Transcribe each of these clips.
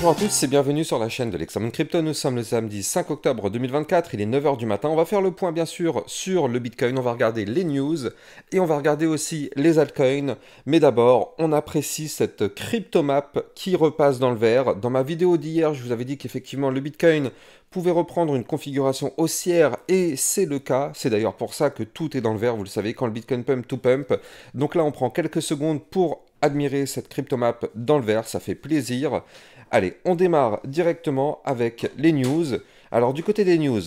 Bonjour à tous et bienvenue sur la chaîne de l'Examen Crypto. Nous sommes le samedi 5 octobre 2024, il est 9h du matin. On va faire le point bien sûr sur le Bitcoin, on va regarder les news et on va regarder aussi les altcoins. Mais d'abord, on apprécie cette crypto map qui repasse dans le vert. Dans ma vidéo d'hier, je vous avais dit qu'effectivement le Bitcoin pouvait reprendre une configuration haussière et c'est le cas. C'est d'ailleurs pour ça que tout est dans le vert, vous le savez, quand le Bitcoin pump, tout pump. Donc là, on prend quelques secondes pour admirer cette map dans le vert, ça fait plaisir. Allez, on démarre directement avec les news. Alors du côté des news,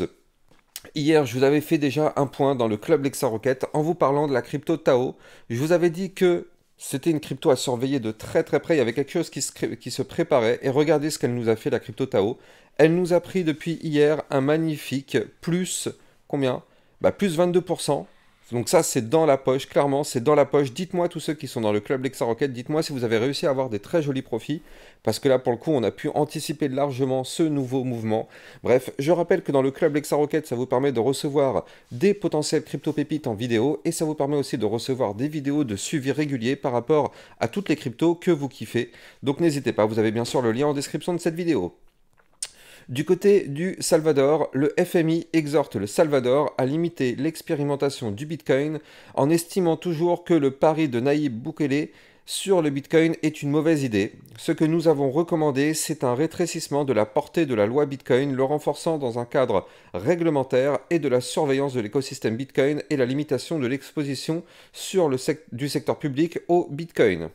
Hier, je vous avais fait déjà un point dans le club Lexa Rocket en vous parlant de la crypto Tao. Je vous avais dit que c'était une crypto à surveiller de très très près. Il y avait quelque chose qui se, qui se préparait. Et regardez ce qu'elle nous a fait, la crypto Tao. Elle nous a pris depuis hier un magnifique plus. Combien bah, Plus 22%. Donc ça, c'est dans la poche, clairement, c'est dans la poche. Dites-moi, tous ceux qui sont dans le club Lexa dites-moi si vous avez réussi à avoir des très jolis profits, parce que là, pour le coup, on a pu anticiper largement ce nouveau mouvement. Bref, je rappelle que dans le club Lexa ça vous permet de recevoir des potentiels crypto-pépites en vidéo, et ça vous permet aussi de recevoir des vidéos de suivi régulier par rapport à toutes les cryptos que vous kiffez. Donc n'hésitez pas, vous avez bien sûr le lien en description de cette vidéo. Du côté du Salvador, le FMI exhorte le Salvador à limiter l'expérimentation du Bitcoin en estimant toujours que le pari de Naïb Bukele sur le Bitcoin est une mauvaise idée. Ce que nous avons recommandé, c'est un rétrécissement de la portée de la loi Bitcoin, le renforçant dans un cadre réglementaire et de la surveillance de l'écosystème Bitcoin et la limitation de l'exposition du secteur public au Bitcoin.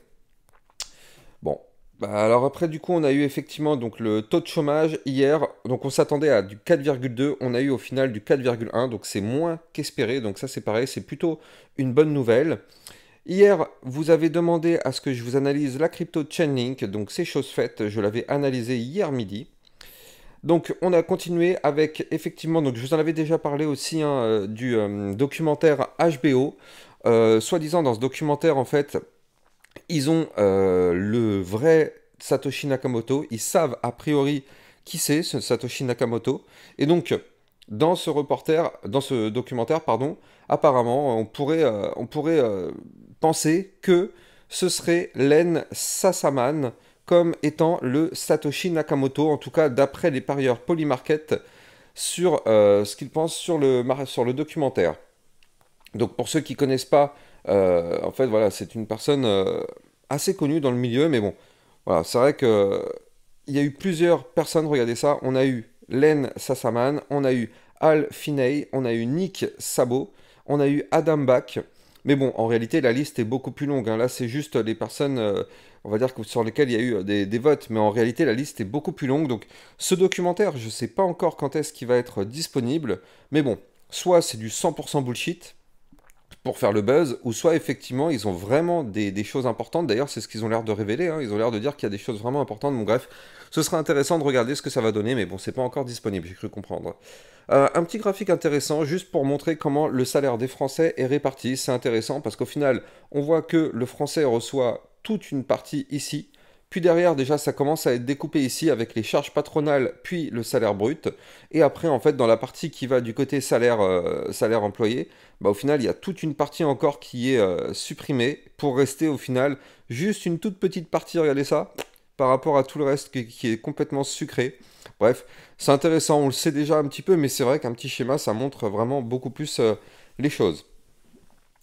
Bon, bah, alors après du coup on a eu effectivement donc le taux de chômage hier donc on s'attendait à du 4,2 on a eu au final du 4,1 donc c'est moins qu'espéré donc ça c'est pareil c'est plutôt une bonne nouvelle. Hier, vous avez demandé à ce que je vous analyse la crypto Chainlink, donc c'est chose faite, je l'avais analysé hier midi. Donc on a continué avec effectivement, donc je vous en avais déjà parlé aussi hein, euh, du euh, documentaire HBO. Euh, soi-disant dans ce documentaire en fait, ils ont euh, le vrai Satoshi Nakamoto. Ils savent a priori qui c'est ce Satoshi Nakamoto. Et donc, dans ce reporter, dans ce documentaire, pardon, apparemment, on pourrait, euh, on pourrait euh, penser que ce serait Len Sasaman comme étant le Satoshi Nakamoto, en tout cas d'après les parieurs Polymarket sur ce qu'ils pensent sur le, sur le documentaire. Donc pour ceux qui ne connaissent pas euh, en fait, voilà, c'est une personne euh, assez connue dans le milieu, mais bon, voilà, c'est vrai que il y a eu plusieurs personnes, regardez ça, on a eu Len Sassaman, on a eu Al Finney, on a eu Nick Sabo, on a eu Adam Bach, mais bon, en réalité, la liste est beaucoup plus longue, hein. là, c'est juste les personnes, euh, on va dire, sur lesquelles il y a eu des, des, votes, mais en réalité, la liste est beaucoup plus longue, donc ce documentaire, je ne sais pas encore quand est-ce qu'il va être disponible, mais bon, soit c'est du 100% bullshit, pour faire le buzz, ou soit effectivement ils ont vraiment des, choses importantes. D'ailleurs, c'est ce qu'ils ont l'air de révéler. Hein. Ils ont l'air de dire qu'il y a des choses vraiment importantes. mon bref, ce sera intéressant de regarder ce que ça va donner, mais bon, c'est pas encore disponible, j'ai cru comprendre. Euh, un petit graphique intéressant, juste pour montrer comment le salaire des Français est réparti. C'est intéressant parce qu'au final, on voit que le Français reçoit toute une partie ici, puis derrière, déjà, ça commence à être découpé ici avec les charges patronales, puis le salaire brut. Et après, en fait, dans la partie qui va du côté salaire, euh, salaire employé, bah, au final, il y a toute une partie encore qui est euh, supprimée pour rester au final juste une toute petite partie, regardez ça, par rapport à tout le reste qui, est complètement sucré. Bref, c'est intéressant, on le sait déjà un petit peu, mais c'est vrai qu'un petit schéma, ça montre vraiment beaucoup plus euh, les choses.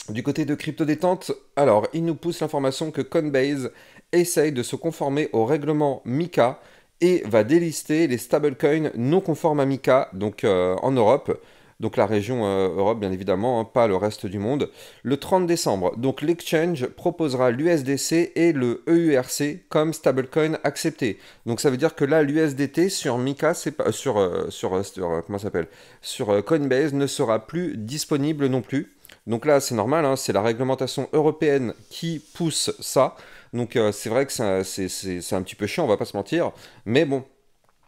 Du côté de Crypto Détente, alors, il nous pousse l'information que Coinbase essaye de se conformer au règlement MICA et va délister les stablecoins non conformes à MICA, donc euh, en Europe, donc la région euh, Europe bien évidemment, hein, pas le reste du monde, le 30 décembre. Donc l'exchange proposera l'USDC et le EURC comme stablecoin accepté. Donc ça veut dire que là l'USDT sur MiCA, c'est s'appelle, sur euh, Coinbase ne sera plus disponible non plus. Donc là, c'est normal, hein, c'est la réglementation européenne qui pousse ça. Donc euh, c'est vrai que c'est un petit peu chiant, on va pas se mentir. Mais bon,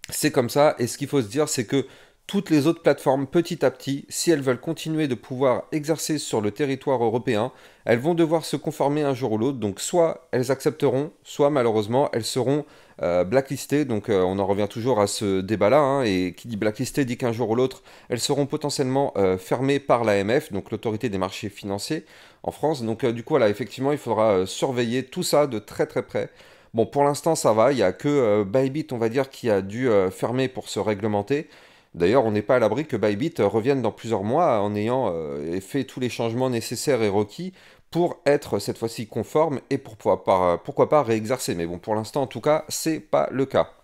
c'est comme ça. Et ce qu'il faut se dire, c'est que toutes les autres plateformes petit à petit, si elles veulent continuer de pouvoir exercer sur le territoire européen, elles vont devoir se conformer un jour ou l'autre. Donc soit elles accepteront, soit malheureusement elles seront euh, blacklistées. Donc euh, on en revient toujours à ce débat-là. Hein. et qui dit blacklisté dit qu'un jour ou l'autre, elles seront potentiellement euh, fermées par l'AMF, donc l'autorité des marchés financiers en France. Donc du coup, là, effectivement, il faudra surveiller tout ça de très très près. Bon, pour l'instant, ça va. Il n'y a que Bybit, on va dire, qui a dû fermer pour se réglementer. D'ailleurs, on n'est pas à l'abri que Bybit revienne dans plusieurs mois en ayant euh, fait tous les changements nécessaires et requis pour être cette fois-ci conforme et pourquoi pas, euh, pourquoi pas réexercer. Mais bon, pour l'instant, en tout cas, c'est pas le cas.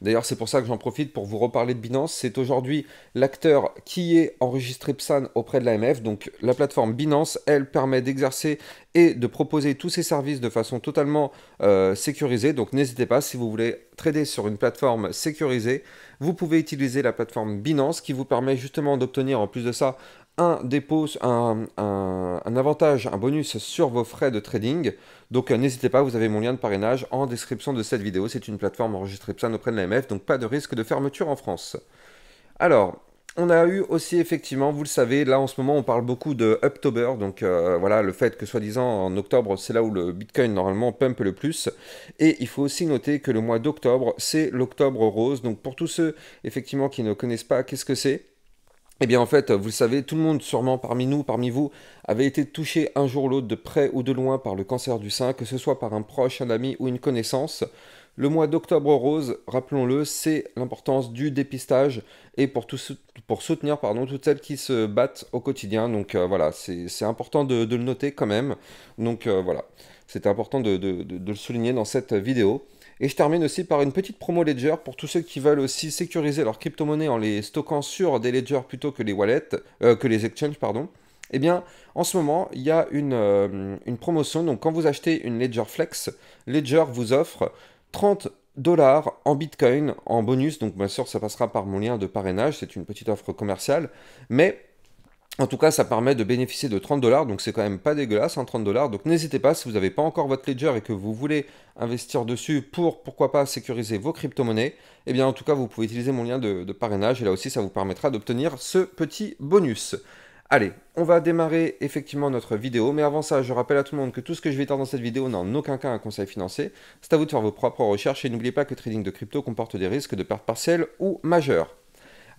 D'ailleurs, c'est pour ça que j'en profite pour vous reparler de Binance. C'est aujourd'hui l'acteur qui est enregistré PSAN auprès de l'AMF. Donc la plateforme Binance, elle permet d'exercer et de proposer tous ces services de façon totalement euh, sécurisée. Donc n'hésitez pas, si vous voulez trader sur une plateforme sécurisée, vous pouvez utiliser la plateforme Binance qui vous permet justement d'obtenir en plus de ça un dépôt, un, avantage, un bonus sur vos frais de trading. Donc euh, n'hésitez pas, vous avez mon lien de parrainage en description de cette vidéo. C'est une plateforme enregistrée PSAN auprès de l'AMF, donc pas de risque de fermeture en France. Alors, on a eu aussi effectivement, vous le savez, là en ce moment on parle beaucoup de October, donc euh, voilà le fait que soi-disant en octobre c'est là où le Bitcoin normalement pump le plus. Et il faut aussi noter que le mois d'octobre c'est l'octobre rose, donc pour tous ceux effectivement qui ne connaissent pas qu'est-ce que c'est, eh bien en fait, vous le savez, tout le monde sûrement parmi nous, parmi vous, avait été touché un jour ou l'autre de près ou de loin par le cancer du sein, que ce soit par un proche, un ami ou une connaissance. Le mois d'octobre rose, rappelons-le, c'est l'importance du dépistage et pour, soutenir pardon, toutes celles qui se battent au quotidien. Donc euh, voilà, c'est important de, le noter quand même. Donc euh, voilà, c'était important de le souligner dans cette vidéo. Et je termine aussi par une petite promo Ledger pour tous ceux qui veulent aussi sécuriser leurs crypto-monnaies en les stockant sur des Ledger plutôt que les wallets, euh, que les exchanges, pardon. Eh bien, en ce moment, il y a une, euh, une promotion. Donc, quand vous achetez une Ledger Flex, Ledger vous offre 30 dollars en Bitcoin en bonus. Donc bien sûr, ça passera par mon lien de parrainage, c'est une petite offre commerciale. Mais en tout cas, ça permet de bénéficier de 30 dollars, donc c'est quand même pas dégueulasse, hein, en 30 dollars. Donc n'hésitez pas, si vous n'avez pas encore votre ledger et que vous voulez investir dessus pour, pourquoi pas, sécuriser vos crypto-monnaies, eh bien en tout cas, vous pouvez utiliser mon lien de, parrainage et là aussi, ça vous permettra d'obtenir ce petit bonus. Allez, on va démarrer effectivement notre vidéo, mais avant ça, je rappelle à tout le monde que tout ce que je vais dire dans cette vidéo n'a en aucun cas un conseil financier. C'est à vous de faire vos propres recherches et n'oubliez pas que trading de crypto comporte des risques de perte partielle ou majeure.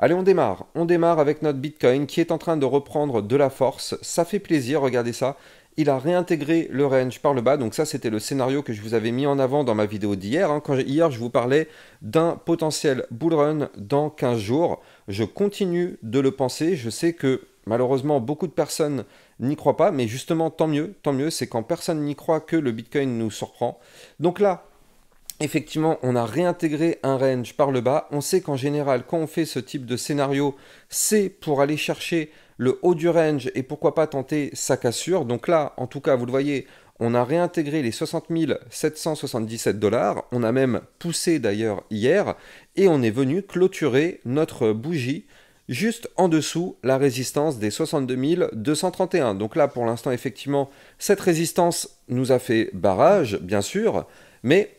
Allez, on démarre. On démarre avec notre Bitcoin qui est en train de reprendre de la force. Ça fait plaisir, regardez ça. Il a réintégré le range par le bas. Donc ça, c'était le scénario que je vous avais mis en avant dans ma vidéo d'hier. Hein. hier, je vous parlais d'un potentiel bull run dans 15 jours. Je continue de le penser. Je sais que malheureusement, beaucoup de personnes n'y croient pas. Mais justement, tant mieux. Tant mieux, c'est quand personne n'y croit que le Bitcoin nous surprend. Donc là, Effectivement, on a réintégré un range par le bas. On sait qu'en général, quand on fait ce type de scénario, c'est pour aller chercher le haut du range et pourquoi pas tenter sa cassure. Donc là, en tout cas, vous le voyez, on a réintégré les 60 777 dollars. On a même poussé d'ailleurs hier et on est venu clôturer notre bougie juste en dessous la résistance des 62 231. Donc là, pour l'instant, effectivement, cette résistance nous a fait barrage, bien sûr, mais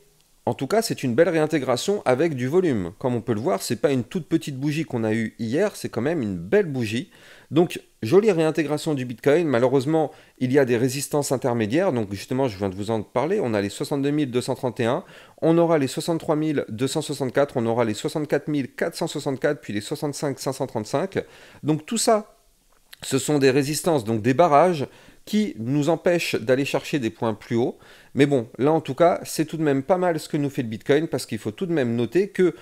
en tout cas, c'est une belle réintégration avec du volume. Comme on peut le voir, c'est pas une toute petite bougie qu'on a eue hier, c'est quand même une belle bougie. Donc, jolie réintégration du Bitcoin. Malheureusement, il y a des résistances intermédiaires. Donc, justement, je viens de vous en parler. On a les 62 231, on aura les 63 264, on aura les 64 464, puis les 65 535. Donc, tout ça, ce sont des résistances, donc des barrages qui nous empêche d'aller chercher des points plus hauts. Mais bon, là en tout cas, c'est tout de même pas mal ce que nous fait le Bitcoin, parce qu'il faut tout de même noter que,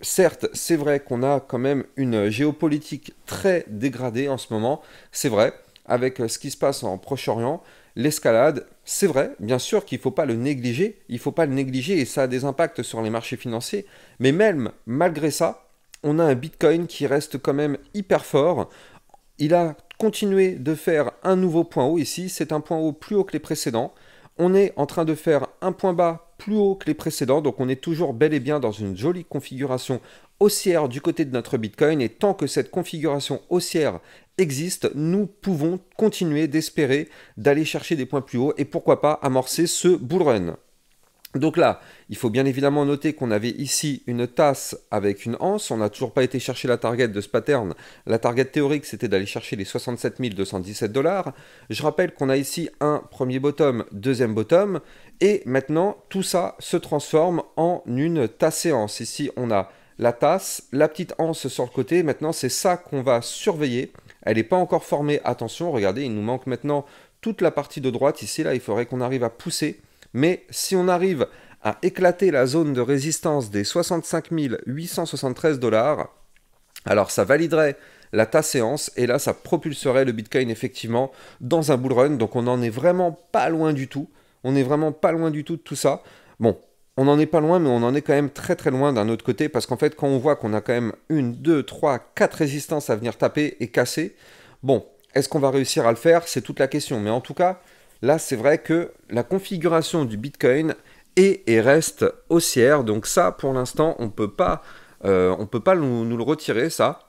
certes, c'est vrai qu'on a quand même une géopolitique très dégradée en ce moment, c'est vrai, avec ce qui se passe en Proche-Orient, l'escalade, c'est vrai, bien sûr qu'il ne faut pas le négliger, il ne faut pas le négliger et ça a des impacts sur les marchés financiers, mais même malgré ça, on a un Bitcoin qui reste quand même hyper fort. Il a continuer de faire un nouveau point haut ici. C'est un point haut plus haut que les précédents. On est en train de faire un point bas plus haut que les précédents. Donc on est toujours bel et bien dans une jolie configuration haussière du côté de notre Bitcoin. Et tant que cette configuration haussière existe, nous pouvons continuer d'espérer d'aller chercher des points plus hauts et pourquoi pas amorcer ce bull run. Donc là, il faut bien évidemment noter qu'on avait ici une tasse avec une anse. On n'a toujours pas été chercher la target de ce pattern. La target théorique, c'était d'aller chercher les 67 217 dollars. Je rappelle qu'on a ici un premier bottom, deuxième bottom. Et maintenant, tout ça se transforme en une tasse tasse-anse. Ici, on a la tasse, la petite anse sur le côté. Maintenant, c'est ça qu'on va surveiller. Elle n'est pas encore formée. Attention, regardez, il nous manque maintenant toute la partie de droite. Ici, là, il faudrait qu'on arrive à pousser mais si on arrive à éclater la zone de résistance des 65 873 dollars, alors ça validerait la ta séance et là ça propulserait le Bitcoin effectivement dans un bull run. Donc on n'en est vraiment pas loin du tout. On n'est vraiment pas loin du tout de tout ça. Bon, on n'en est pas loin, mais on en est quand même très très loin d'un autre côté, parce qu'en fait, quand on voit qu'on a quand même une, deux, trois, quatre résistances à venir taper et casser, bon, est-ce qu'on va réussir à le faire C'est toute la question. Mais en tout cas, Là, c'est vrai que la configuration du Bitcoin est et reste haussière. Donc ça, pour l'instant, on ne peut pas, euh, nous, le retirer, ça.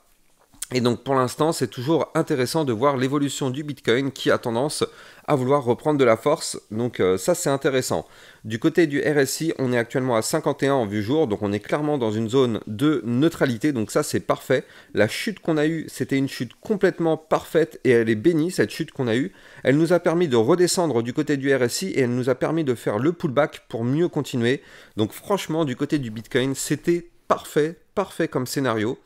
Et donc pour l'instant, c'est toujours intéressant de voir l'évolution du Bitcoin qui a tendance à vouloir reprendre de la force. Donc euh, ça, c'est intéressant. Du côté du RSI, on est actuellement à 51 en vue jour, donc on est clairement dans une zone de neutralité. Donc ça, c'est parfait. La chute qu'on a eue, c'était une chute complètement parfaite et elle est bénie, cette chute qu'on a eue. Elle nous a permis de redescendre du côté du RSI et elle nous a permis de faire le pullback pour mieux continuer. Donc franchement, du côté du Bitcoin, c'était parfait, parfait comme scénario.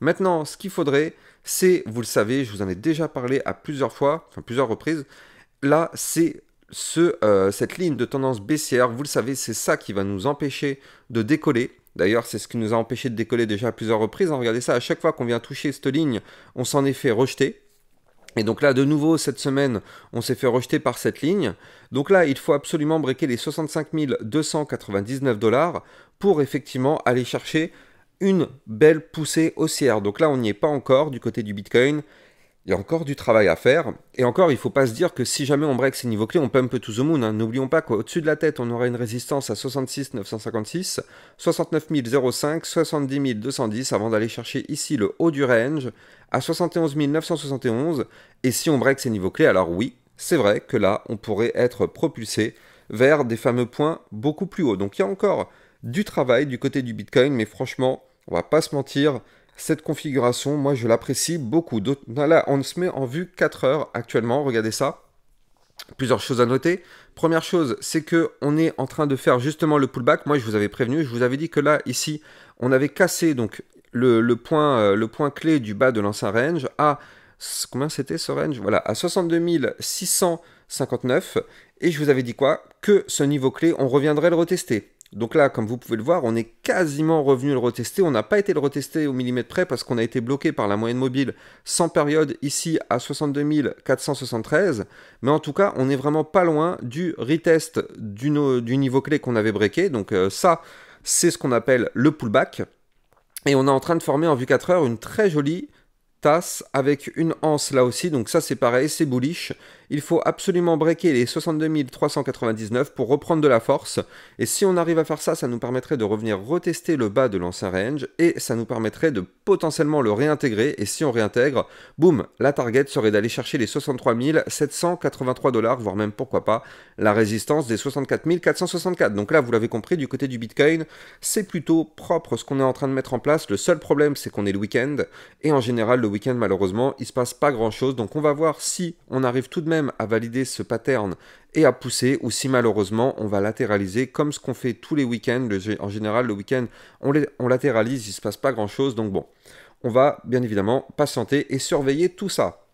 Maintenant, ce qu'il faudrait, c'est, vous le savez, je vous en ai déjà parlé à plusieurs fois, enfin plusieurs reprises, là, c'est ce, euh, cette ligne de tendance baissière, vous le savez, c'est ça qui va nous empêcher de décoller. D'ailleurs, c'est ce qui nous a empêché de décoller déjà à plusieurs reprises. Hein, regardez ça, à chaque fois qu'on vient toucher cette ligne, on s'en est fait rejeter. Et donc là, de nouveau, cette semaine, on s'est fait rejeter par cette ligne. Donc là, il faut absolument breaker les 65 299 dollars pour effectivement aller chercher une belle poussée haussière. Donc là, on n'y est pas encore du côté du Bitcoin. Il y a encore du travail à faire. Et encore, il ne faut pas se dire que si jamais on break ces niveaux clés, on pump tout the moon. Hein. N'oublions pas qu'au-dessus de la tête, on aura une résistance à 66 956, 69 005, 70 210 avant d'aller chercher ici le haut du range à 71 971. Et si on break ces niveaux clés, alors oui, c'est vrai que là, on pourrait être propulsé vers des fameux points beaucoup plus hauts. Donc il y a encore du travail du côté du Bitcoin, mais franchement, on va pas se mentir, cette configuration, moi je l'apprécie beaucoup. Là, on se met en vue 4 heures actuellement, regardez ça. Plusieurs choses à noter. Première chose, c'est que on est en train de faire justement le pullback. Moi, je vous avais prévenu, je vous avais dit que là, ici, on avait cassé donc le, point, euh, le point clé du bas de l'ancien range à combien c'était ce range Voilà, à 62 659. Et je vous avais dit quoi Que ce niveau clé, on reviendrait le retester. Donc là, comme vous pouvez le voir, on est quasiment revenu le retester. On n'a pas été le retester au millimètre près parce qu'on a été bloqué par la moyenne mobile sans période ici à 62 473. Mais en tout cas, on n'est vraiment pas loin du retest du, niveau clé qu'on avait breaké. Donc euh, ça, c'est ce qu'on appelle le pullback. Et on est en train de former en vue 4 heures une très jolie Tasse avec une anse là aussi, donc ça c'est pareil, c'est bullish. Il faut absolument breaker les 62 399 pour reprendre de la force, et si on arrive à faire ça, ça nous permettrait de revenir retester le bas de l'ancien range, et ça nous permettrait de potentiellement le réintégrer, et si on réintègre, boum, la target serait d'aller chercher les 63 783 dollars, voire même pourquoi pas, la résistance des 64 464. Donc là, vous l'avez compris, du côté du Bitcoin, c'est plutôt propre ce qu'on est en train de mettre en place, le seul problème c'est qu'on est le week-end, et en général le week-end malheureusement, il se passe pas grand-chose. Donc on va voir si on arrive tout de même à valider ce pattern et à pousser ou si malheureusement on va latéraliser comme ce qu'on fait tous les week-ends. en général, le week-end, on, on, latéralise, il se passe pas grand-chose. Donc bon, on va bien évidemment patienter et surveiller tout ça.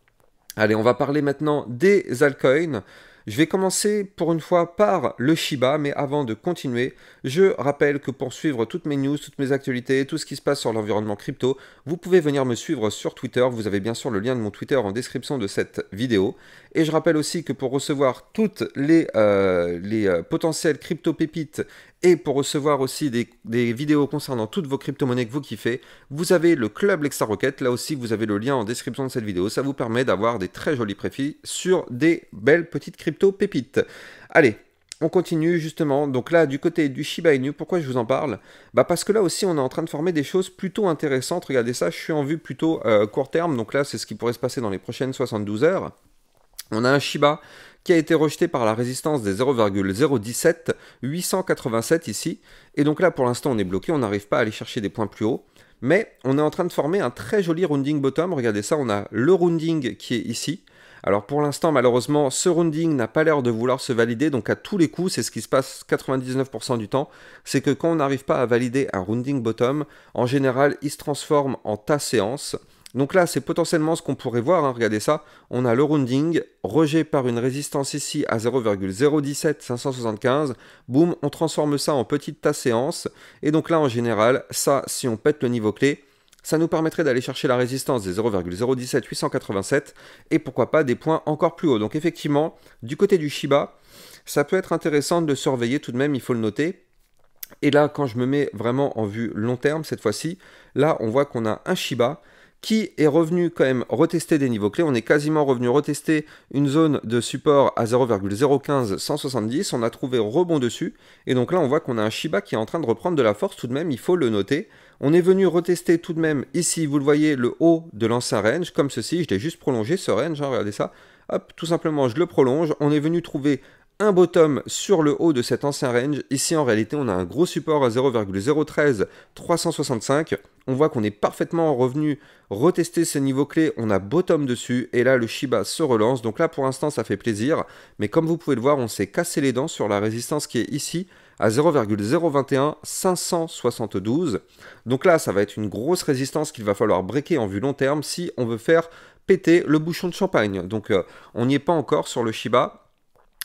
Allez, on va parler maintenant des altcoins. Je vais commencer pour une fois par le Shiba, mais avant de continuer, je rappelle que pour suivre toutes mes news, toutes mes actualités, tout ce qui se passe sur l'environnement crypto, vous pouvez venir me suivre sur Twitter. Vous avez bien sûr le lien de mon Twitter en description de cette vidéo. Et je rappelle aussi que pour recevoir toutes les, euh, les euh, potentielles crypto pépites et pour recevoir aussi des, vidéos concernant toutes vos crypto-monnaies que vous kiffez, vous avez le club Lexa Rocket. Là aussi, vous avez le lien en description de cette vidéo. Ça vous permet d'avoir des très jolis préfis sur des belles petites crypto pépites. Allez, on continue justement. Donc là, du côté du Shiba Inu, pourquoi je vous en parle Bah parce que là aussi, on est en train de former des choses plutôt intéressantes. Regardez ça, je suis en vue plutôt euh, court terme. Donc là, c'est ce qui pourrait se passer dans les prochaines 72 heures. On a un Shiba qui a été rejeté par la résistance des 0,017, 887 ici. Et donc là, pour l'instant, on est bloqué, on n'arrive pas à aller chercher des points plus hauts. Mais on est en train de former un très joli rounding bottom. Regardez ça, on a le rounding qui est ici. Alors pour l'instant, malheureusement, ce rounding n'a pas l'air de vouloir se valider, donc à tous les coups, c'est ce qui se passe 99% du temps, c'est que quand on n'arrive pas à valider un rounding bottom, en général, il se transforme en tas séance. Donc là, c'est potentiellement ce qu'on pourrait voir, hein, regardez ça. On a le rounding, rejet par une résistance ici à 0,017575, Boum, on transforme ça en petite ta séance. Et donc là, en général, ça, si on pète le niveau clé, ça nous permettrait d'aller chercher la résistance des 0,017887, et pourquoi pas des points encore plus hauts. Donc effectivement, du côté du Shiba, ça peut être intéressant de le surveiller tout de même, il faut le noter, et là, quand je me mets vraiment en vue long terme cette fois-ci, là, on voit qu'on a un Shiba qui est revenu quand même retester des niveaux clés. On est quasiment revenu retester une zone de support à 0,015 170. On a trouvé rebond dessus. Et donc là, on voit qu'on a un Shiba qui est en train de reprendre de la force tout de même. Il faut le noter. On est venu retester tout de même ici, vous le voyez, le haut de l'ancien range, comme ceci. Je l'ai juste prolongé ce range. Hein, regardez ça. Hop, tout simplement, je le prolonge. On est venu trouver un bottom sur le haut de cet ancien range. Ici, en réalité, on a un gros support à 0,013 365. On voit qu'on est parfaitement revenu retester ces niveaux clés. On a bottom dessus et là, le Shiba se relance. Donc là, pour l'instant, ça fait plaisir. Mais comme vous pouvez le voir, on s'est cassé les dents sur la résistance qui est ici à 0,021 572. Donc là, ça va être une grosse résistance qu'il va falloir breaker en vue long terme si on veut faire péter le bouchon de champagne. Donc euh, on n'y est pas encore sur le Shiba,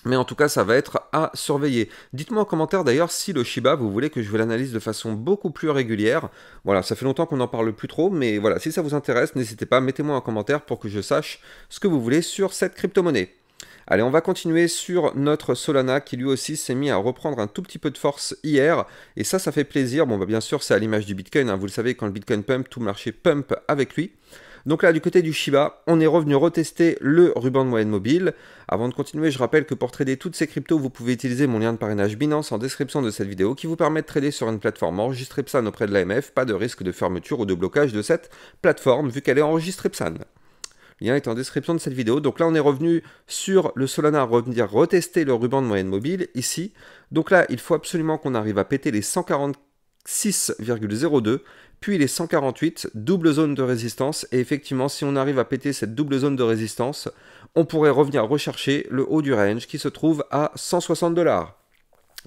mais en tout cas, ça va être à surveiller. Dites-moi en commentaire d'ailleurs si le Shiba, vous voulez que je l'analyse de façon beaucoup plus régulière. Voilà, ça fait longtemps qu'on n'en parle plus trop, mais voilà, si ça vous intéresse, n'hésitez pas, mettez-moi un commentaire pour que je sache ce que vous voulez sur cette crypto-monnaie. Allez, on va continuer sur notre Solana qui lui aussi s'est mis à reprendre un tout petit peu de force hier. Et ça, ça fait plaisir. Bon, bah, bien sûr, c'est à l'image du Bitcoin. Hein. Vous le savez, quand le Bitcoin pump, tout marché pump avec lui. Donc là, du côté du Shiba, on est revenu retester le ruban de moyenne mobile. Avant de continuer, je rappelle que pour trader toutes ces cryptos, vous pouvez utiliser mon lien de parrainage Binance en description de cette vidéo qui vous permet de trader sur une plateforme enregistrée PSAN auprès de l'AMF. Pas de risque de fermeture ou de blocage de cette plateforme vu qu'elle est enregistrée PSAN. Le lien est en description de cette vidéo. Donc là, on est revenu sur le Solana, revenir retester le ruban de moyenne mobile ici. Donc là, il faut absolument qu'on arrive à péter les 144. 6,02, puis les 148, double zone de résistance, et effectivement, si on arrive à péter cette double zone de résistance, on pourrait revenir rechercher le haut du range qui se trouve à 160 dollars.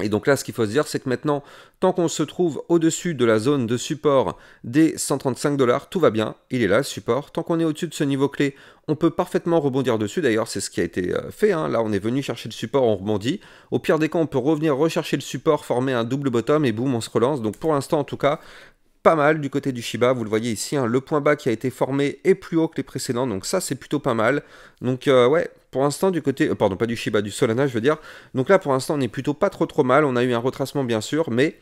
Et donc là, ce qu'il faut se dire, c'est que maintenant, tant qu'on se trouve au-dessus de la zone de support des 135 dollars, tout va bien, il est là, le support. Tant qu'on est au-dessus de ce niveau clé, on peut parfaitement rebondir dessus. D'ailleurs, c'est ce qui a été euh, fait. Hein. Là, on est venu chercher le support, on rebondit. Au pire des cas, on peut revenir rechercher le support, former un double bottom et boum, on se relance. Donc pour l'instant, en tout cas, pas mal du côté du Shiba, vous le voyez ici, hein, le point bas qui a été formé est plus haut que les précédents, donc ça c'est plutôt pas mal. Donc euh, ouais, pour l'instant du côté, euh, pardon pas du Shiba, du Solana je veux dire, donc là pour l'instant on est plutôt pas trop trop mal, on a eu un retracement bien sûr, mais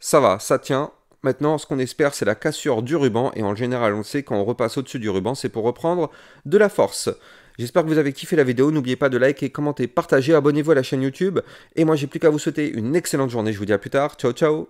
ça va, ça tient. Maintenant, ce qu'on espère, c'est la cassure du ruban, et en général, on sait quand on repasse au-dessus du ruban, c'est pour reprendre de la force. J'espère que vous avez kiffé la vidéo. N'oubliez pas de liker, commenter, partager, abonnez-vous à la chaîne YouTube. Et moi, j'ai plus qu'à vous souhaiter une excellente journée. Je vous dis à plus tard. Ciao, ciao